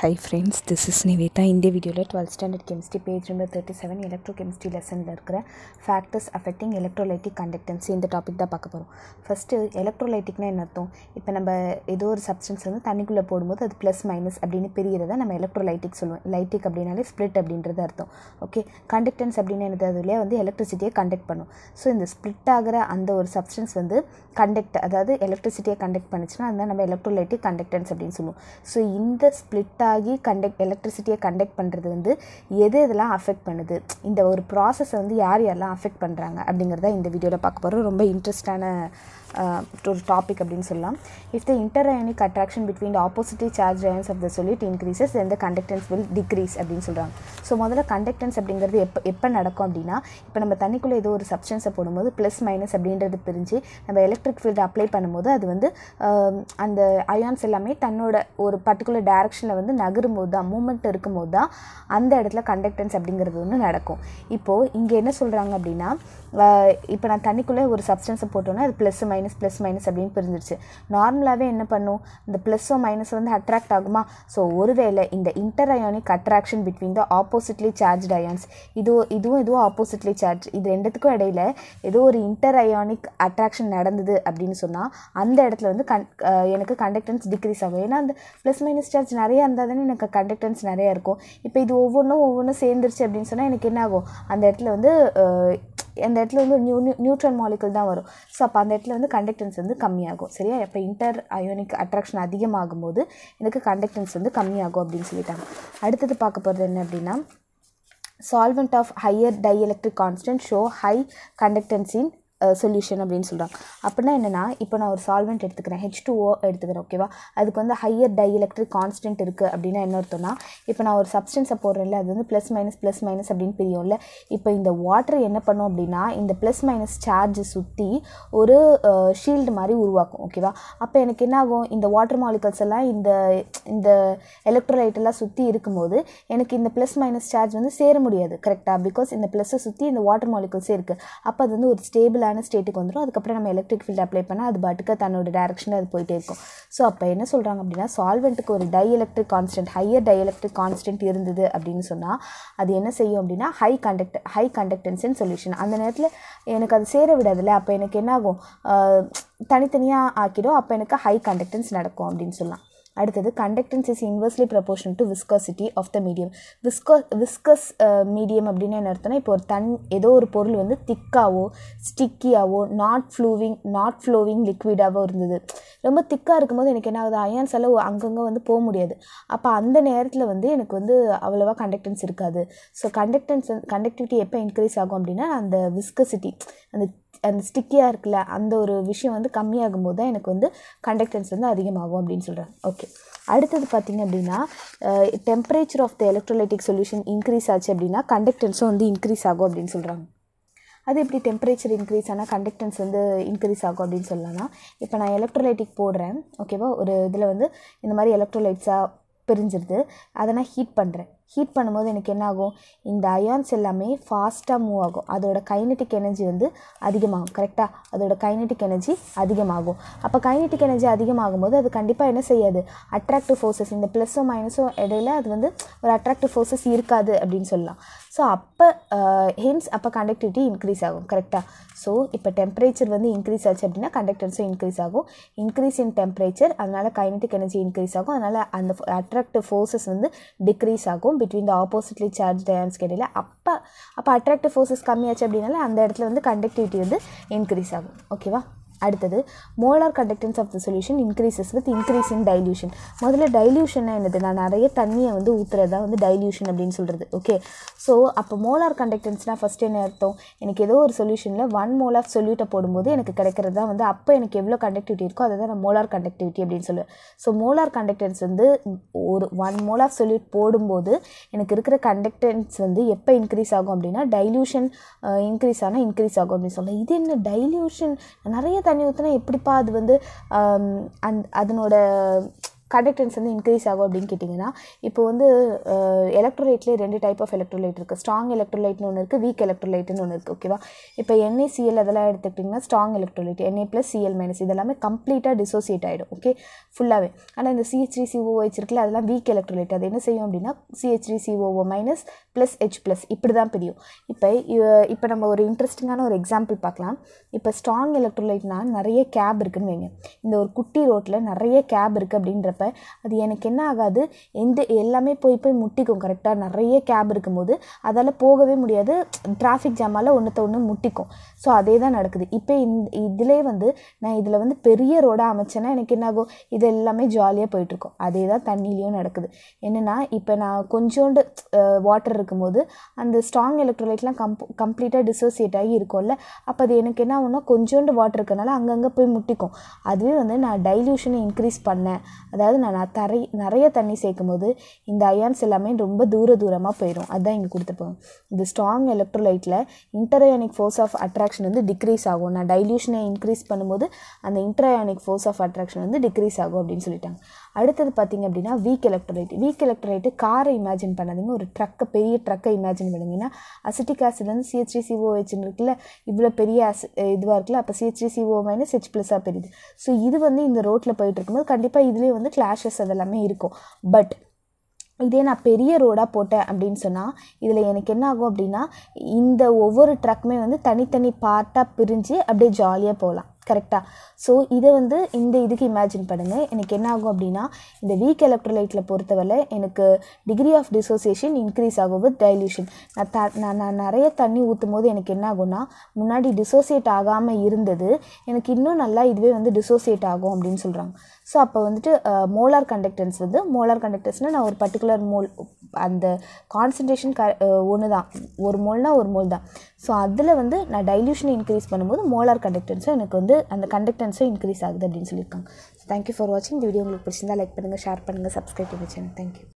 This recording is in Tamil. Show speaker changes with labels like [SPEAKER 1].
[SPEAKER 1] high friends this is Nivetha இந்த வீடியோவில் twelfth standard chemistry page number thirty seven electrochemistry லெசனில் இருக்கிற ஃபேக்டர்ஸ் அஃபெக்டிங் எலக்ட்ரோலைட்டிக் கண்டக்டன்சி இந்த டாபிக் தான் பார்க்க போகிறோம் ஃபஸ்ட்டு எலக்ட்ரோலைட்டிக்னா என்ன அர்த்தம் இப்போ நம்ம ஏதோ ஒரு சப்ஸ்டன்ஸ் வந்து தண்ணிக்குள்ளே போடும்போது அது ப்ளஸ் மைனஸ் அப்படின்னு பிரியறத நம்ம எலக்ட்ரோலைட்டிக் சொல்லுவோம் லைட்டிக் அப்படின்னாலே ஸ்ப்ளிட் அப்படின்றது அர்த்தம் ஓகே கண்டக்டன்ஸ் அப்படின்னு என்னது அதுலேயே வந்து எலக்ட்ரிசிட்டியை கண்டக்ட் பண்ணும் ஸோ இந்த ஸ்ப்ளிட் ஆகிற அந்த ஒரு சப்ஸ்டன்ஸ் வந்து கண்டக்ட் அதாவது எலக்ட்ரிசிட்டியை கண்டக்ட் பண்ணுச்சுன்னா அதுதான் நம்ம எலக்ட்ரோலைட்டிக் கண்டக்டன்ஸ் அப்படின்னு சொல்லுவோம் ஸோ இந்த ஸ்ப்ளிட் ஆகி கண்டக்ட் எலக்ட்ரிசிட்டியை கண்டக்ட் பண்ணுறது வந்து எது இதெல்லாம் அஃபெக்ட் பண்ணுது இந்த ஒரு ப்ராசஸை வந்து யார் யாரெல்லாம் அஃபெக்ட் பண்ணுறாங்க அப்படிங்கிறத இந்த வீடியோவில் பார்க்க போகிறோம் ரொம்ப இன்ட்ரெஸ்டான ஒரு டாபிக் அப்படின்னு சொல்லலாம் if the interionic attraction between the oppositely charge ions of the solute increases எந்த கண்டக்டன்ஸ் வில் டிக்ரீஸ் அப்படின்னு சொல்கிறாங்க ஸோ முதல்ல கண்டக்டன்ஸ் அப்படிங்கிறது எப்போ எப்போ நடக்கும் அப்படின்னா இப்போ நம்ம தண்ணிக்குள்ளே ஏதோ ஒரு சப்ஸ்டன்ஸை போடும்போது ப்ளஸ் மைனஸ் அப்படின்றது பிரிஞ்சு நம்ம எலக்ட்ரிக் ஃபீல்டு அப்ளை பண்ணும்போது அது வந்து அந்த அயான்ஸ் எல்லாமே தன்னோட ஒரு பர்டிகுலர் டேரெக்ஷனில் வந்து நகரும் போது தான் மூமெண்ட் இருக்கும்போது தான் அந்த இடத்துல கண்டக்டன்ஸ் அப்படிங்கிறது ஒன்று நடக்கும் இப்போது இங்கே என்ன சொல்கிறாங்க அப்படின்னா இப்போ நான் தண்ணிக்குள்ளே ஒரு சப்ஸ்டன்ஸை போட்டோன்னா அது ப்ளஸ் மைனஸ் ப்ளஸ் மைனஸ் அப்படின்னு பிரிஞ்சிருச்சு நார்மலாகவே என்ன பண்ணும் இந்த ப்ளஸ்ஸோ மைனஸ் வந்து அட்ராக்ட் ஆகுமா ஸோ ஒருவேளை இந்த interionic attraction between the oppositely charge ions இது இதுவும் இதுவும் ஆப்போசிட்லி சார்ஜ் இது ரெண்டுத்துக்கும் இடையில ஏதோ ஒரு இன்டர் அயோனிக் அட்ராக்ஷன் நடந்தது அப்படின்னு சொன்னால் அந்த இடத்துல வந்து கண் எனக்கு கண்டக்டன்ஸ் டிக்ரீஸ் ஆகும் ஏன்னா அந்த ப்ளஸ் மைனஸ் சார்ஜ் நிறையா இருந்தால் தானே எனக்கு கண்டக்டன்ஸ் நிறையா இருக்கும் இப்போ இது ஒவ்வொன்றும் ஒவ்வொன்றும் சேர்ந்துருச்சு அப்படின்னு சொன்னால் எனக்கு என்ன ஆகும் அந்த இடத்துல வந்து அந்த இடத்துல வந்து நியூ நியூட்ரன் மாலிகுல் தான் வரும் ஸோ அப்போ அந்த இடத்துல வந்து கண்டக்டன்ஸ் வந்து கம்மியாகும் சரியா இப்போ இன்டர் அயோனிக் அட்ராக்ஷன் அதிகமாகும் போது எனக்கு கண்டக்டன்ஸ் வந்து கம்மியாகும் அப்படின்னு சொல்லிட்டாங்க அடுத்தது பார்க்க போகிறது என்ன அப்படின்னா solvent of higher dielectric constant show high conductance in solution அப்படின்னு சொல்கிறாங்க அப்படின்னா என்னென்னா இப்போ நான் ஒரு சால்வெண்ட் எடுத்துக்கிறேன் ஹெச் டூஓ எடுத்துக்கிறேன் ஓகேவா அதுக்கு வந்து ஹையர் டை எலக்ட்ரிக் கான்ஸ்டன்ட் இருக்குது அப்படின்னா என்ன அர்த்தம்னா இப்போ நான் ஒரு சப்ஸ்டன்ஸை போடுறேன்ல அது வந்து ப்ளஸ் மைனஸ் ப்ளஸ் மைனஸ் அப்படின்னு பிரியும்ல இப்போ இந்த வாட்டர் என்ன பண்ணும் அப்படின்னா இந்த ப்ளஸ் மைனஸ் சார்ஜ் சுற்றி ஒரு ஷீல்டு மாதிரி உருவாக்கும் ஓகேவா அப்போ எனக்கு என்ன ஆகும் இந்த வாட்டர் மாலிகல்ஸ் எல்லாம் இந்த இந்த எலக்ட்ரோலைட் எல்லாம் சுற்றி இருக்கும்போது எனக்கு இந்த ப்ளஸ் மைனஸ் சார்ஜ் வந்து சேர முடியாது கரெக்டாக பிகாஸ் இந்த ப்ளஸ்ஸை சுற்றி இந்த வாட்டர் மாலிகல்ஸே இருக்குது அப்போ அது வந்து ஒரு ஸ்டேபிளாக சூட்டபிளான ஸ்டேட்டுக்கு வந்துடும் அதுக்கப்புறம் நம்ம எலக்ட்ரிக் ஃபீல்டு அப்ளை பண்ணால் அது பாட்டுக்கு தன்னோட டேரக்ஷனில் அது போயிட்டே இருக்கும் ஸோ அப்போ என்ன சொல்கிறாங்க அப்படின்னா சால்வெண்ட்டுக்கு ஒரு dielectric constant higher dielectric constant இருந்தது அப்படின்னு சொன்னால் அது என்ன செய்யும் அப்படின்னா high conduct high conductance in solution அந்த நேரத்தில் எனக்கு அது சேர விடாதுல்ல அப்போ எனக்கு என்னாகும் தனித்தனியாக ஆக்கிடும் அப்போ எனக்கு ஹை கண்டக்டன்ஸ் நடக்கும் அப்படின்னு சொல்லலாம் அடுத்தது conductance is inversely proportion to viscosity of the medium visco viscous medium அப்படின்னு என்ன அர்த்தம்னா இப்போ ஒரு தன் ஏதோ ஒரு பொருள் வந்து திக்காகவோ ஸ்டிக்கியாகவோ நாட் ஃப்ளூவிங் நாட் ஃப்ளோவிங் லிக்விடாவோ இருந்தது ரொம்ப திக்காக இருக்கும்போது எனக்கு என்ன ஆகுது அயான்ஸ் செலவு அங்கங்கே வந்து போக முடியாது அப்போ அந்த நேரத்தில் வந்து எனக்கு வந்து அவ்வளோவா கண்டக்டன்ஸ் இருக்காது ஸோ கண்டக்டன்ஸ் கண்டக்டிவிட்டி எப்போ இன்க்ரீஸ் ஆகும் அப்படின்னா அந்த விஸ்கசிட்டி அந்த அந்த ஸ்டிக்கியாக இருக்குல்ல அந்த ஒரு விஷயம் வந்து கம்மியாகும் போது தான் எனக்கு வந்து கண்டக்டன்ஸ் வந்து அதிகமாகும் அப்படின்னு சொல்கிறேன் ஓகே அடுத்தது பார்த்திங்க அப்படின்னா temperature of the electrolytic solution increase ஆச்சு அப்படின்னா கண்டக்டன்ஸும் வந்து இன்க்ரீஸ் ஆகும் அப்படின்னு சொல்கிறாங்க அது எப்படி டெம்பரேச்சர் இன்க்ரீஸ் ஆனால் கண்டக்டன்ஸ் வந்து இன்க்ரீஸ் ஆகும் அப்படின்னு சொல்லலாம்னா இப்போ நான் எலக்ட்ரோலைட்டிக் போடுறேன் ஓகேவா ஒரு இதில் வந்து இந்த மாதிரி எலக்ட்ரோலைட்ஸாக பிரிஞ்சிருது அதை நான் ஹீட் பண்ணுறேன் ஹீட் பண்ணும்போது எனக்கு என்ன ஆகும் இந்த அயான்ஸ் எல்லாமே ஃபாஸ்ட்டாக மூவ் ஆகும் அதோட கைனட்டிக் எனர்ஜி வந்து அதிகமாகும் கரெக்டாக அதோட கைனட்டிக் எனர்ஜி அதிகமாகும் அப்போ கைனட்டிக் எனர்ஜி அதிகமாகும் போது அது கண்டிப்பாக என்ன செய்யாது அட்ராக்டிவ் ஃபோர்ஸஸ் இந்த ப்ளஸ்ஸோ மைனஸோ இடையில அது வந்து ஒரு அட்ராக்டிவ் ஃபோர்ஸஸ் இருக்காது அப்படின்னு சொல்லலாம் ஸோ அப்போ ஹென்ஸ் அப்போ கண்டக்டிவிட்டி இன்க்ரீஸ் ஆகும் கரெக்டாக ஸோ இப்போ டெம்பரேச்சர் வந்து இன்க்ரீஸ் ஆச்சு அப்படின்னா கண்டக்டன்ஸும் இன்க்ரீஸ் ஆகும் இன்க்ரீஸ் இன் டெம்பரேச்சர் அதனால் கைனட்டிக் எனர்ஜி இன்க்ரீஸ் ஆகும் அதனால் அந்த அட்ராக்டிவ் ஃபோர்ஸஸ் வந்து டிக்ரீஸ் ஆகும் between the oppositely charge ions இடையில் அப்போ அப்போ அட்ராக்டிவ் ஃபோர்ஸஸ் கம்மியாச்சு அப்படின்னால அந்த இடத்துல வந்து கண்டக்டிவிட்டி வந்து இன்க்ரீஸ் ஆகும் ஓகேவா அடுத்தது molar conductance of the solution increases with increase in dilution முதல்ல டைல்யூஷன்னா என்னது நான் நிறைய தண்ணியை வந்து ஊற்றுறது தான் வந்து டைல்யூஷன் அப்படின்னு சொல்கிறது ஓகே ஸோ அப்போ மோலார் கண்டக்டன்ஸ்னால் ஃபஸ்ட் என்ன அர்த்தம் எனக்கு ஏதோ ஒரு சொல்யூஷனில் ஒன் மோல் ஆஃப் சொல்யூட்டை போடும்போது எனக்கு கிடைக்கிறது தான் வந்து அப்போ எனக்கு எவ்வளோ கண்டக்டிவிட்டி இருக்கோ அதை தான் நான் மோலார் கண்டக்டிவிட்டி அப்படின்னு சொல்லுவேன் ஸோ மோலார் கண்டக்டன்ஸ் வந்து ஒரு ஒன் மோல் ஆஃப் சொல்யூட் போடும்போது எனக்கு இருக்கிற கண்டக்டன்ஸ் வந்து எப்போ இன்க்ரீஸ் ஆகும் அப்படின்னா டைல்யூஷன் இன்க்ரீஸ் ஆனால் இன்க்ரீஸ் ஆகும் அப்படின்னு சொல்லலாம் இது என்ன டைல்யூஷன் நிறைய தண்ணி ஊற்றினா எப்படிப்பா அது வந்து அந் அதனோட கண்டக்டன்ஸ் வந்து இன்க்ரீஸ் ஆகும் அப்படின்னு கேட்டிங்கன்னா இப்போ வந்து எலக்ட்ரோலைட்லேயே ரெண்டு டைப் ஆஃப் எலக்ட்ரோலைட் இருக்குது ஸ்ட்ராங் எலக்ட்ரோலைட்னு ஒன்று இருக்குது வீக் எலக்ட்ரோலைட்னு ஒன்று இருக்குது ஓகேவா இப்போ என்ஏ சிஎல் அதெல்லாம் எடுத்துக்கிட்டிங்கன்னா strong electrolyte N A plus C L minus இதெல்லாமே கம்ப்ளீட்டாக டிசோசியேட் ஆகிடும் ஓகே ஃபுல்லாகவே ஆனால் இந்த சிஹெச் த்ரீ இருக்குல்ல அதெல்லாம் வீக் எலக்ட்ரோலைட் அது என்ன செய்யும் அப்படின்னா C H C O O minus plus H plus இப்படி தான் பிரியும் இப்போ இப்போ நம்ம ஒரு இன்ட்ரெஸ்டிங்கான ஒரு எக்ஸாம்பிள் பார்க்கலாம் இப்போ ஸ்ட்ராங் எலக்ட்ரோலைட்னால் நிறைய கேப் இருக்குதுன்னு வைங்க இந்த ஒரு குட்டி ரோட்டில் நிறைய கேப் இருக்குது அப்படின்ற போகிறப்ப அது எனக்கு என்ன ஆகாது எந்த எல்லாமே போய் போய் முட்டிக்கும் கரெக்டாக நிறைய கேப் இருக்கும்போது அதால் போகவே முடியாது டிராஃபிக் ஜாமால் ஒன்றுத்த ஒன்று முட்டிக்கும் ஸோ அதே தான் நடக்குது இப்போ இந்த இதிலே வந்து நான் இதில் வந்து பெரிய ரோடாக அமைச்சேன்னா எனக்கு என்ன ஆகும் இது எல்லாமே ஜாலியாக போயிட்டுருக்கும் அதே தான் தண்ணியிலையும் நடக்குது என்னென்னா இப்போ நான் கொஞ்சோண்டு வாட்டர் இருக்கும்போது அந்த ஸ்ட்ராங் எலக்ட்ரோலைட்லாம் கம்ப் கம்ப்ளீட்டாக டிசோசியேட் ஆகி இருக்கும்ல அப்போ அது எனக்கு என்ன ஆகும்னா கொஞ்சோண்டு வாட்டர் இருக்கனால அங்கங்கே போய் முட்டிக்கும் அதுவே வந்து நான் டைல்யூஷனை இன்க்ரீஸ் பண்ணேன் அதாவது அதாவது நான் தரை நிறைய தண்ணி சேர்க்கும் போது இந்த அயான்ஸ் எல்லாமே ரொம்ப தூர தூரமாக போயிடும் அதுதான் இங்கே கொடுத்துருப்பாங்க இந்த ஸ்ட்ராங் எலக்ட்ரோலைட்டில் இன்டர்யானிக் ஃபோர்ஸ் ஆஃப் அட்ராக்ஷன் வந்து டிக்ரீஸ் ஆகும் நான் டைல்யூஷனை இன்க்ரீஸ் பண்ணும்போது அந்த இன்டர்யானிக் ஃபோர்ஸ் ஆஃப் அட்ராக்ஷன் வந்து டிக்ரீஸ் ஆகும் அப்படின்னு சொல்லிட்டாங்க அடுத்தது பார்த்திங்க அப்படின்னா வீக் எலக்ட்ரோலைட் வீக் எலக்ட்ரோலைட்டு காரை இமேஜின் பண்ணாதீங்க ஒரு ட்ரக்கை பெரிய ட்ரக்கை இமேஜின் பண்ணுங்கன்னா அசிட்டிக் வந்து சிஹெச்ரி சிஓஹெச்னு இருக்குல்ல இவ்வளோ பெரிய ஆசி இதுவாக இருக்குல்ல அப்போ சிஹெச்ரி சிஓ மைனஸ் ஹெச் ப்ளஸ்ஸாக பெரியது ஸோ இது வந்து இந்த ரோட்டில் போயிட்டு இருக்கும்போது கண்டிப்பாக இதுலேயே வந்து கிளாஷஸ் அதெல்லாமே இருக்கும் பட் இதே நான் பெரிய ரோடாக போட்டேன் அப்படின்னு சொன்னால் இதில் எனக்கு என்ன ஆகும் அப்படின்னா இந்த ஒவ்வொரு ட்ரக்குமே வந்து தனித்தனி பார்ட்டாக பிரிஞ்சு அப்படியே ஜாலியாக போகலாம் கரெக்டாக ஸோ இதை வந்து இந்த இதுக்கு இமேஜின் பண்ணுங்கள் எனக்கு என்ன ஆகும் அப்படின்னா இந்த வீக் எலக்ட்ரோலைட்டில் பொறுத்தவரை எனக்கு டிகிரி ஆஃப் டிசோசியேஷன் இன்க்ரீஸ் ஆகும் வித் டைல்யூஷன் நான் த நான் நான் நிறைய தண்ணி ஊற்றும் போது எனக்கு என்ன ஆகும்னா முன்னாடி டிசோசியேட் ஆகாமல் இருந்தது எனக்கு இன்னும் நல்லா இதுவே வந்து டிசோசியேட் ஆகும் அப்படின்னு சொல்கிறாங்க ஸோ அப்போ வந்துட்டு மோலார் கண்டக்டன்ஸ் வந்து மோலார் கண்டக்டன்ஸ்னால் நான் ஒரு பர்டிகுலர் மோல் அந்த கான்சன்ட்ரேஷன் க ஒன்று தான் ஒரு மோல்னால் ஒரு மோல் தான் ஸோ அதில் வந்து நான் டைல்யூஷனை இன்க்ரீஸ் பண்ணும்போது மோலார் கண்டக்டன்ஸும் எனக்கு வந்து அந்த கண்டக்டன்ஸும் இன்க்ரீஸ் ஆகுது அப்படின்னு சொல்லியிருக்காங்க ஸோ தேங்க்யூ ஃபார் வாட்சிங் இந்த வீடியோ உங்களுக்கு பிடிச்சிருந்தா லைக் பண்ணுங்கள் ஷேர் பண்ணுங்கள் சப்ஸ்கிரைப் பண்ணி சேனல் தேங்க்யூ